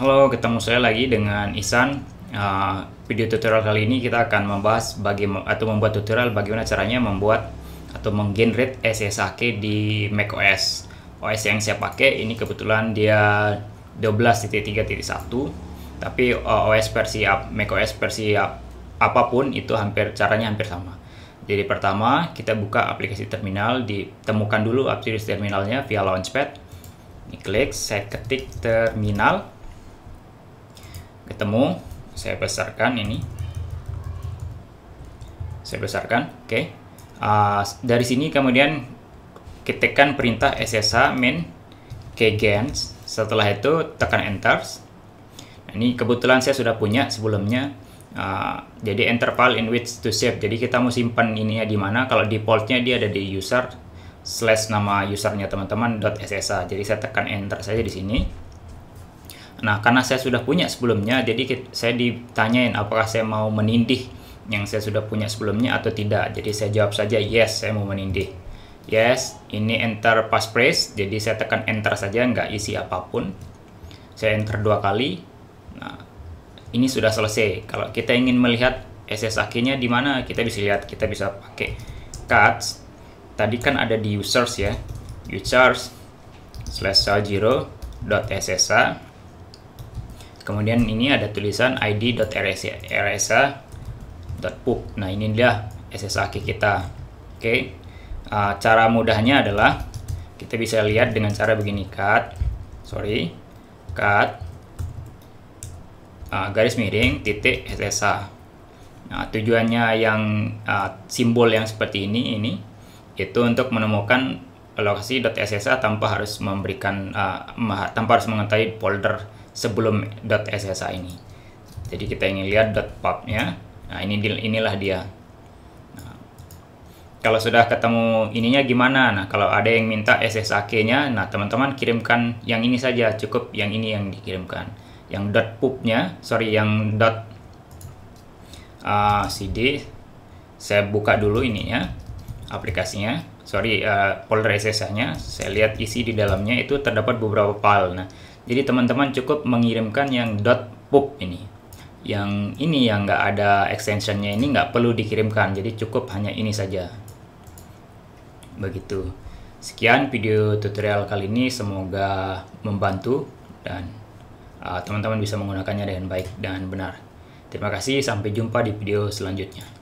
Halo, ketemu saya lagi dengan Isan. Ah, video tutorial kali ini kita akan membahas bagi atau membuat tutorial bagaimana caranya membuat atau menggenerate SSHK di macOS. OS yang saya pakai ini kebetulan dia 12.3.1, tapi ah, OS versi up, macOS versi up, apapun itu hampir caranya hampir sama. Jadi pertama kita buka aplikasi terminal, ditemukan dulu aplikasi terminalnya via Launchpad. Ini Klik, saya ketik terminal ketemu saya besarkan ini saya besarkan oke okay. uh, dari sini kemudian ketikkan perintah ssh main kgens setelah itu tekan enter nah, ini kebetulan saya sudah punya sebelumnya uh, jadi enter file in which to save jadi kita mau simpan ininya di mana kalau defaultnya dia ada di user slash nama usernya teman-teman .ssh jadi saya tekan enter saja di sini Nah, karena saya sudah punya sebelumnya, jadi saya ditanyain apakah saya mau menindih yang saya sudah punya sebelumnya atau tidak. Jadi saya jawab saja yes, saya mau menindih. Yes, ini enter passphrase, jadi saya tekan enter saja, nggak isi apapun. Saya enter dua kali. Nah, ini sudah selesai. Kalau kita ingin melihat SSH-nya di mana, kita bisa lihat, kita bisa pakai cuts. Tadi kan ada di users ya, users slash 0 dot kemudian ini ada tulisan id.rsa.pub. nah ini dia SSH kita oke okay. uh, cara mudahnya adalah kita bisa lihat dengan cara begini cut sorry cut uh, garis miring titik SSA nah tujuannya yang uh, simbol yang seperti ini ini itu untuk menemukan lokasi .ssa tanpa harus memberikan uh, tanpa harus mengetahui folder sebelum .ssa ini. Jadi kita ingin lihat .pubnya. Nah, ini inilah dia. Nah, kalau sudah ketemu ininya gimana? Nah, kalau ada yang minta SSAK-nya, nah teman-teman kirimkan yang ini saja, cukup yang ini yang dikirimkan. Yang dot pubnya, sorry, yang dot uh, ah, cd, saya buka dulu ininya, aplikasinya, sorry, uh, folder SSH-nya, saya lihat isi di dalamnya itu terdapat beberapa file. Nah, jadi teman-teman cukup mengirimkan yang .pub ini. Yang ini yang nggak ada extensionnya ini nggak perlu dikirimkan. Jadi cukup hanya ini saja. Begitu. Sekian video tutorial kali ini. Semoga membantu dan uh, teman-teman uh, teman -teman bisa menggunakannya dengan baik dan benar. Terima kasih. Sampai jumpa di video selanjutnya.